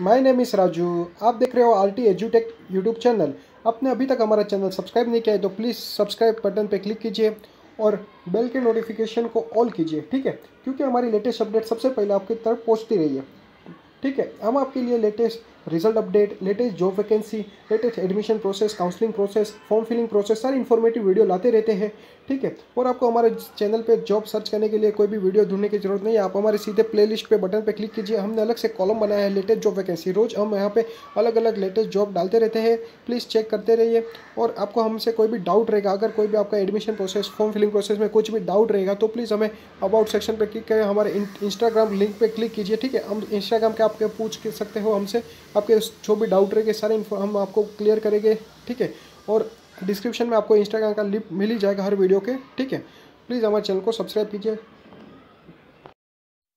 My name इस राजू आप देख रहे हो आर टी एजुटेक यूट्यूब चैनल आपने अभी तक हमारा चैनल सब्सक्राइब नहीं किया है तो प्लीज़ सब्सक्राइब बटन पर क्लिक कीजिए और बेल के नोटिफिकेशन को ऑल कीजिए ठीक है क्योंकि हमारी लेटेस्ट अपडेट सबसे पहले आपकी तरफ पहुँचती रही है ठीक है हम आपके लिए latest result update latest job vacancy latest admission process counselling process form filling process सारी इन्फॉर्मेटिव वीडियो लाते रहते हैं ठीक है और आपको हमारे चैनल पे जॉब सर्च करने के लिए कोई भी वीडियो ढूंढने की जरूरत नहीं है आप हमारे सीधे प्लेलिस्ट पे बटन पे क्लिक कीजिए हमने अलग से कॉलम बनाया है लेटेस्ट जॉब वैकेंसी रोज़ हम यहाँ पे अलग अलग लेटेस्ट जॉब डालते रहते हैं प्लीज़ चेक करते रहिए और आपको हमसे कोई भी डाउट रहेगा अगर कोई भी आपका admission process form filling process में कुछ भी डाउट रहेगा तो प्लीज़ हमें अबाउट सेक्शन पर क्लिक करें हमारे इंस्टाग्राम लिंक पर क्लिक कीजिए ठीक है हम इंस्टाग्राम के आपके पूछ सकते हो हमसे आपके जो भी डाउट रहेंगे सारे इन्फॉर्म हम आपको क्लियर करेंगे ठीक है और डिस्क्रिप्शन में आपको इंस्टाग्राम का लिंक मिल ही जाएगा हर वीडियो के ठीक है प्लीज़ हमारे चैनल को सब्सक्राइब कीजिए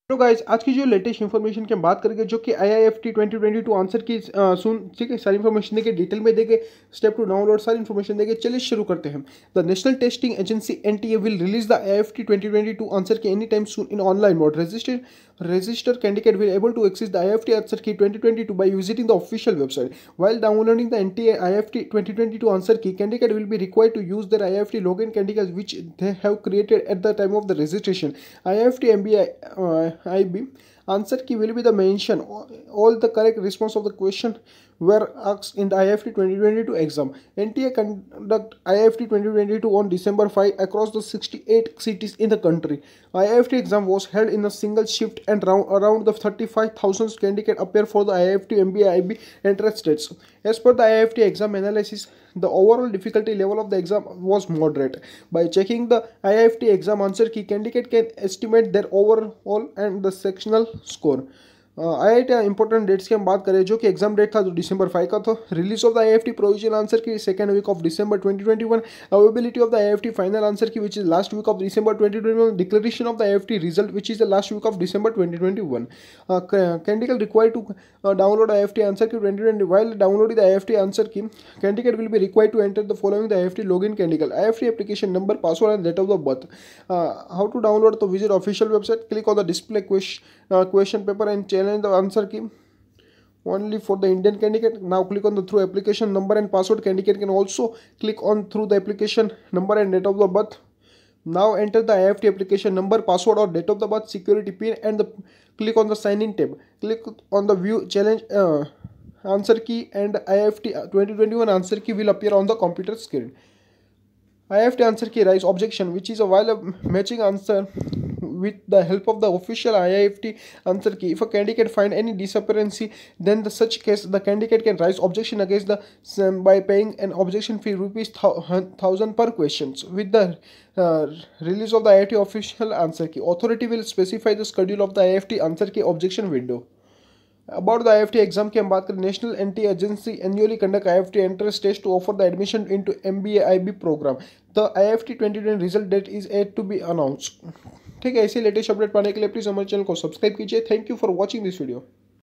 तो गाइज आज की जो लेटेस्ट इन्फॉर्मेशन की हम बात करेंगे जो कि I I F T twenty twenty two answer key आ, सुन ठीक है सारी इन्फॉर्मेशन देखिए डिटेल में देखे स्टेप टू डाउनलोड सारी इन्फॉर्मेशन देखे चलिए शुरू करते हैं the National Testing Agency N T A will release the I F T twenty twenty two answer key any time soon in online mode registration Register candidate will able to access the IFT answer key 2022 by visiting the official website. While downloading the NTA IFT 2022 answer key, candidate will be required to use their IFT login credentials which they have created at the time of the registration. IFT MBI uh, IB answer key will be the mention all the correct response of the question were asked in the IFT 2022 exam. NTA conduct IFT 2022 on December 5 across the 68 cities in the country. IFT exam was held in a single shift and round, around the 35,000 candidates appear for the IFT MBA IB entrance tests. As per the IFT exam analysis, the overall difficulty level of the exam was moderate. By checking the IFT exam answer key, candidate can estimate their overall and the sectional score. I I important dates की हम बात करें जो कि exam date था जो दिसंबर five का था release of the I F T provision answer key second week of December 2021 availability of the I F T final answer key which is last week of December 2021 declaration of the I F T result which is the last week of December twenty candidate require to download I F T answer key twenty twenty while download the I F T answer key candidate will be require to enter the following the I F T log in credential I F T application number password and date of the birth how to download तो visit official website click on the display question paper and channel finally the answer key only for the Indian candidate. Now click on the through application number and password. Candidate can also click on through the application number and date of the birth. Now enter the IFT application number, password or date of the birth, security pin and the, click on the sign in tab. Click on the view challenge uh, answer key and IFT uh, 2021 answer key will appear on the computer screen. IFT answer key rise objection which is a while matching answer with the help of the official IIFT answer key. If a candidate find any discrepancy, then the such case the candidate can raise objection against the um, by paying an objection fee rupees thousand per questions. With the uh, release of the IIFT official answer key, authority will specify the schedule of the IIFT answer key objection window. About the IFT exam, T exam की हम बात करें national anti agency annually conduct I F T entrance test to offer the admission into M B A I B program the ठीक है ऐसे latest update पाने के लिए प्लीज़ हमारे चैनल को सब्सक्राइब कीजिए thank you for watching this video